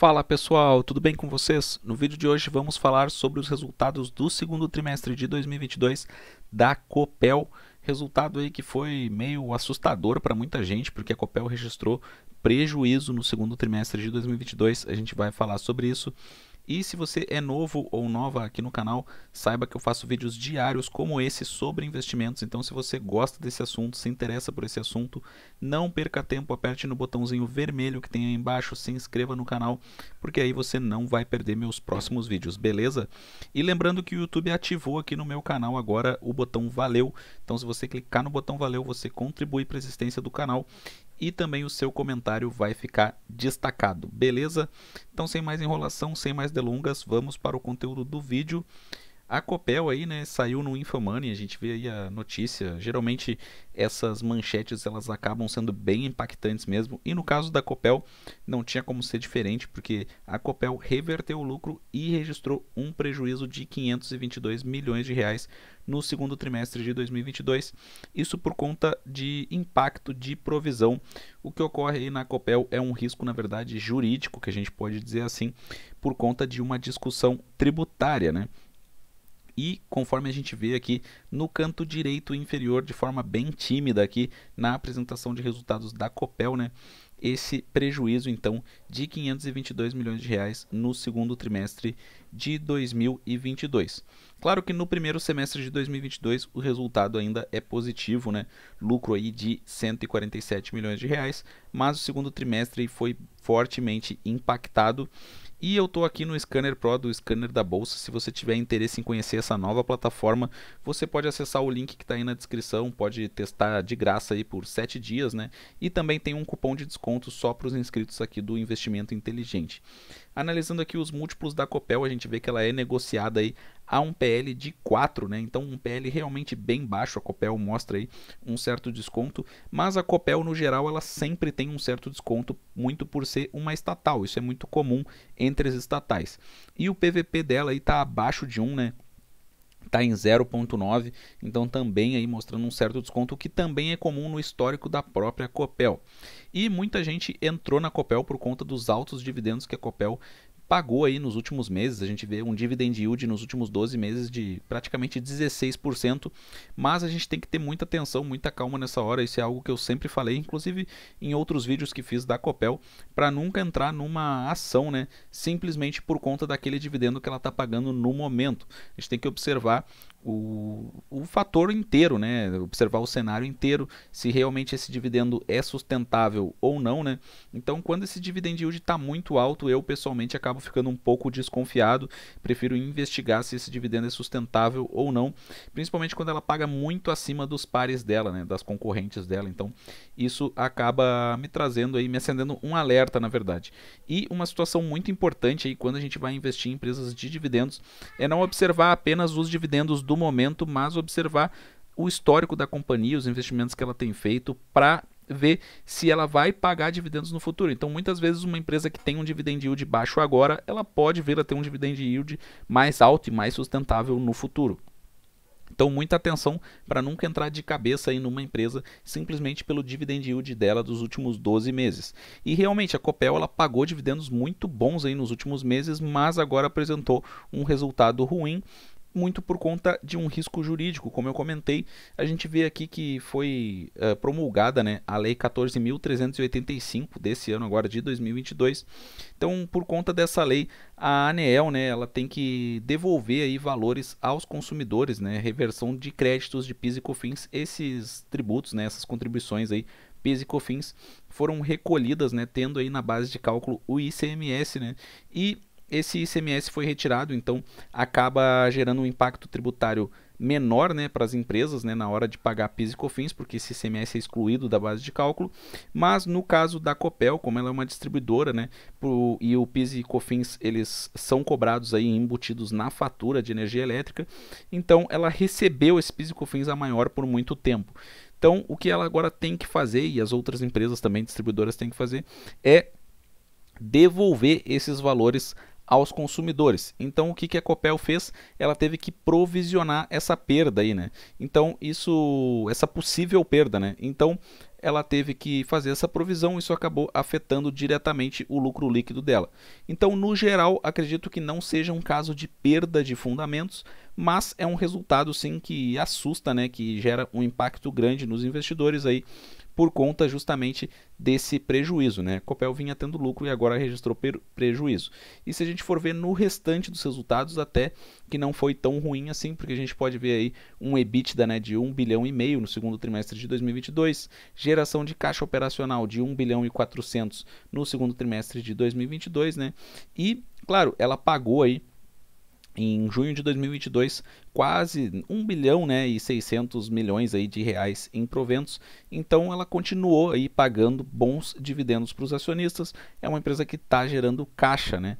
Fala pessoal, tudo bem com vocês? No vídeo de hoje vamos falar sobre os resultados do segundo trimestre de 2022 da Copel. Resultado aí que foi meio assustador para muita gente, porque a Copel registrou prejuízo no segundo trimestre de 2022. A gente vai falar sobre isso. E se você é novo ou nova aqui no canal, saiba que eu faço vídeos diários como esse sobre investimentos. Então, se você gosta desse assunto, se interessa por esse assunto, não perca tempo, aperte no botãozinho vermelho que tem aí embaixo, se inscreva no canal, porque aí você não vai perder meus próximos vídeos, beleza? E lembrando que o YouTube ativou aqui no meu canal agora o botão valeu. Então, se você clicar no botão valeu, você contribui para a existência do canal e também o seu comentário vai ficar destacado, beleza? Então, sem mais enrolação, sem mais delongas, vamos para o conteúdo do vídeo a Copel aí, né, saiu no Infomoney, a gente vê aí a notícia. Geralmente essas manchetes elas acabam sendo bem impactantes mesmo. E no caso da Copel não tinha como ser diferente, porque a Copel reverteu o lucro e registrou um prejuízo de 522 milhões de reais no segundo trimestre de 2022. Isso por conta de impacto de provisão. O que ocorre aí na Copel é um risco, na verdade, jurídico, que a gente pode dizer assim, por conta de uma discussão tributária, né? e conforme a gente vê aqui no canto direito inferior de forma bem tímida aqui na apresentação de resultados da Copel, né? Esse prejuízo então de 522 milhões de reais no segundo trimestre de 2022. Claro que no primeiro semestre de 2022 o resultado ainda é positivo, né? Lucro aí de 147 milhões de reais, mas o segundo trimestre foi fortemente impactado e eu estou aqui no Scanner Pro do Scanner da Bolsa. Se você tiver interesse em conhecer essa nova plataforma, você pode acessar o link que está aí na descrição, pode testar de graça aí por 7 dias, né? E também tem um cupom de desconto só para os inscritos aqui do Investimento Inteligente. Analisando aqui os múltiplos da Copel, a gente vê que ela é negociada aí a um PL de 4, né? Então um PL realmente bem baixo, a Copel mostra aí um certo desconto, mas a Copel no geral ela sempre tem um certo desconto, muito por ser uma estatal, isso é muito comum entre as estatais. E o PVP dela aí está abaixo de 1, né? está em 0,9, então também aí mostrando um certo desconto que também é comum no histórico da própria Copel. E muita gente entrou na Copel por conta dos altos dividendos que a Copel pagou aí nos últimos meses. A gente vê um dividend yield nos últimos 12 meses de praticamente 16%, mas a gente tem que ter muita atenção, muita calma nessa hora. Isso é algo que eu sempre falei, inclusive em outros vídeos que fiz da Copel, para nunca entrar numa ação, né, simplesmente por conta daquele dividendo que ela está pagando no momento. A gente tem que observar o, o fator inteiro, né? Observar o cenário inteiro, se realmente esse dividendo é sustentável ou não, né? Então, quando esse dividend yield está muito alto, eu pessoalmente acabo acabo ficando um pouco desconfiado. Prefiro investigar se esse dividendo é sustentável ou não, principalmente quando ela paga muito acima dos pares dela, né, das concorrentes dela. Então, isso acaba me trazendo aí, me acendendo um alerta, na verdade. E uma situação muito importante aí quando a gente vai investir em empresas de dividendos é não observar apenas os dividendos do momento, mas observar o histórico da companhia, os investimentos que ela tem feito para ver se ela vai pagar dividendos no futuro. Então, muitas vezes, uma empresa que tem um dividend yield baixo agora, ela pode vir a ter um dividend yield mais alto e mais sustentável no futuro. Então, muita atenção para nunca entrar de cabeça em numa empresa simplesmente pelo dividend yield dela dos últimos 12 meses. E realmente a Copel ela pagou dividendos muito bons aí nos últimos meses, mas agora apresentou um resultado ruim muito por conta de um risco jurídico. Como eu comentei, a gente vê aqui que foi eh, promulgada né, a Lei 14.385 desse ano, agora de 2022. Então, por conta dessa lei, a Anel né, ela tem que devolver aí valores aos consumidores, né, reversão de créditos de PIS e COFINS. Esses tributos, né, essas contribuições aí PIS e COFINS foram recolhidas, né, tendo aí na base de cálculo o ICMS, né, e esse ICMS foi retirado, então acaba gerando um impacto tributário menor né, para as empresas né, na hora de pagar PIS e COFINS, porque esse ICMS é excluído da base de cálculo, mas no caso da Copel, como ela é uma distribuidora né, pro, e o PIS e COFINS eles são cobrados aí embutidos na fatura de energia elétrica, então ela recebeu esse PIS e COFINS a maior por muito tempo. Então, o que ela agora tem que fazer, e as outras empresas também distribuidoras têm que fazer, é devolver esses valores aos consumidores. Então o que, que a Copel fez? Ela teve que provisionar essa perda aí, né? Então isso, essa possível perda, né? Então ela teve que fazer essa provisão, e isso acabou afetando diretamente o lucro líquido dela. Então, no geral, acredito que não seja um caso de perda de fundamentos, mas é um resultado sim que assusta, né, que gera um impacto grande nos investidores aí por conta justamente desse prejuízo, né? Copel vinha tendo lucro e agora registrou prejuízo. E se a gente for ver no restante dos resultados, até que não foi tão ruim assim, porque a gente pode ver aí um EBITDA né, de 1 bilhão e meio no segundo trimestre de 2022, geração de caixa operacional de 1 bilhão e 400 no segundo trimestre de 2022, né? E, claro, ela pagou aí em junho de 2022 quase 1 bilhão né, e 600 milhões aí de reais em proventos. Então ela continuou aí pagando bons dividendos para os acionistas. É uma empresa que está gerando caixa. Né?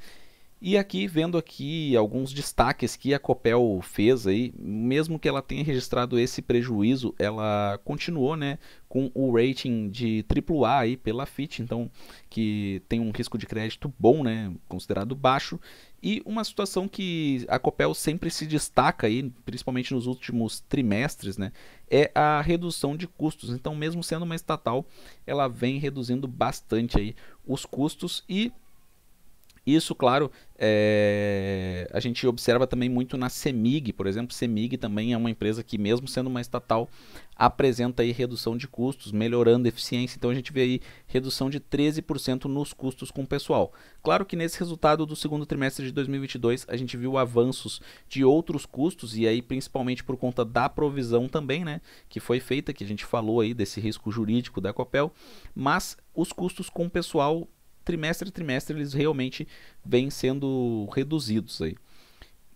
E aqui, vendo aqui alguns destaques que a Copel fez aí, mesmo que ela tenha registrado esse prejuízo, ela continuou, né, com o rating de AAA aí pela Fitch, então, que tem um risco de crédito bom, né, considerado baixo, e uma situação que a Copel sempre se destaca aí, principalmente nos últimos trimestres, né, é a redução de custos. Então, mesmo sendo uma estatal, ela vem reduzindo bastante aí os custos e isso, claro, é... a gente observa também muito na CEMIG, por exemplo. CEMIG também é uma empresa que, mesmo sendo uma estatal, apresenta aí redução de custos, melhorando a eficiência. Então a gente vê aí redução de 13% nos custos com o pessoal. Claro que nesse resultado do segundo trimestre de 2022, a gente viu avanços de outros custos, e aí principalmente por conta da provisão também, né? Que foi feita, que a gente falou aí desse risco jurídico da Copel, mas os custos com o pessoal trimestre a trimestre eles realmente vêm sendo reduzidos aí.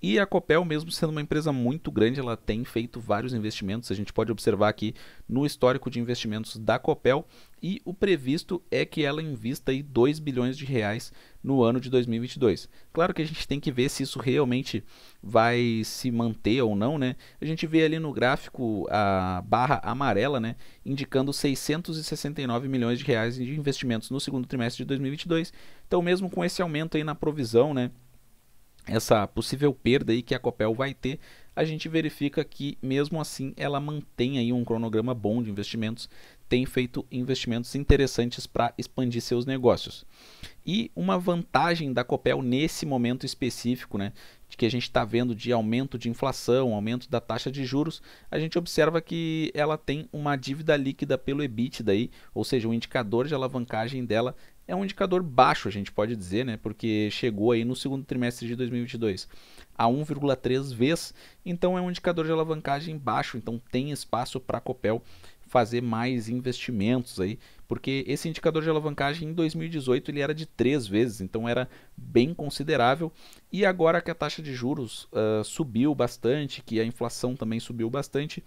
E a Copel, mesmo sendo uma empresa muito grande, ela tem feito vários investimentos. A gente pode observar aqui no histórico de investimentos da Copel e o previsto é que ela invista aí 2 bilhões de reais no ano de 2022. Claro que a gente tem que ver se isso realmente vai se manter ou não, né? A gente vê ali no gráfico a barra amarela, né, indicando 669 milhões de reais de investimentos no segundo trimestre de 2022. Então, mesmo com esse aumento aí na provisão, né, essa possível perda aí que a Copel vai ter, a gente verifica que mesmo assim ela mantém aí um cronograma bom de investimentos, tem feito investimentos interessantes para expandir seus negócios. E uma vantagem da Copel nesse momento específico, né, de que a gente está vendo de aumento de inflação, aumento da taxa de juros, a gente observa que ela tem uma dívida líquida pelo EBITDA, aí, ou seja, o um indicador de alavancagem dela é um indicador baixo, a gente pode dizer, né? Porque chegou aí no segundo trimestre de 2022 a 1,3 vezes, então é um indicador de alavancagem baixo, então tem espaço para a Copel fazer mais investimentos aí, porque esse indicador de alavancagem em 2018 ele era de 3 vezes, então era bem considerável. E agora que a taxa de juros uh, subiu bastante, que a inflação também subiu bastante,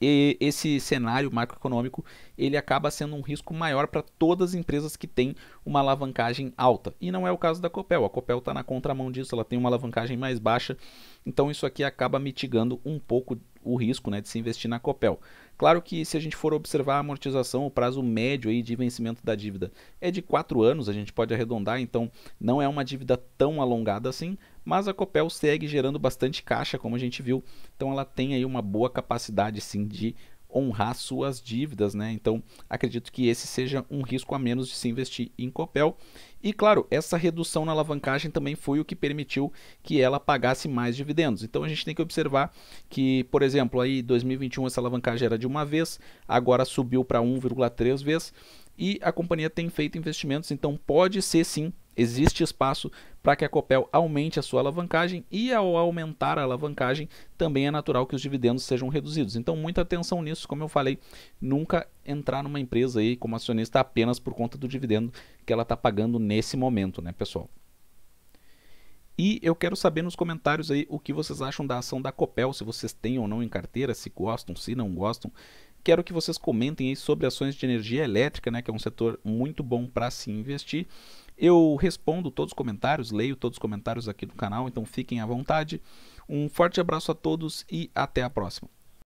e esse cenário macroeconômico ele acaba sendo um risco maior para todas as empresas que têm uma alavancagem alta. E não é o caso da Copel. A Copel está na contramão disso, ela tem uma alavancagem mais baixa. Então isso aqui acaba mitigando um pouco o risco né, de se investir na Copel. Claro que se a gente for observar a amortização, o prazo médio aí de vencimento da dívida é de 4 anos, a gente pode arredondar, então não é uma dívida tão alongada assim, mas a Copel segue gerando bastante caixa, como a gente viu, então ela tem aí uma boa capacidade sim de honrar suas dívidas, né? Então, acredito que esse seja um risco a menos de se investir em Copel. E claro, essa redução na alavancagem também foi o que permitiu que ela pagasse mais dividendos. Então a gente tem que observar que, por exemplo, aí 2021 essa alavancagem era de uma vez, agora subiu para 1,3 vezes e a companhia tem feito investimentos, então pode ser sim, existe espaço para que a Copel aumente a sua alavancagem e ao aumentar a alavancagem também é natural que os dividendos sejam reduzidos. Então muita atenção nisso, como eu falei, nunca entrar numa empresa aí como acionista apenas por conta do dividendo que ela está pagando nesse momento, né, pessoal? E eu quero saber nos comentários aí o que vocês acham da ação da Copel, se vocês têm ou não em carteira, se gostam, se não gostam. Quero que vocês comentem sobre ações de energia elétrica, né, que é um setor muito bom para se investir. Eu respondo todos os comentários, leio todos os comentários aqui do canal, então fiquem à vontade. Um forte abraço a todos e até a próxima.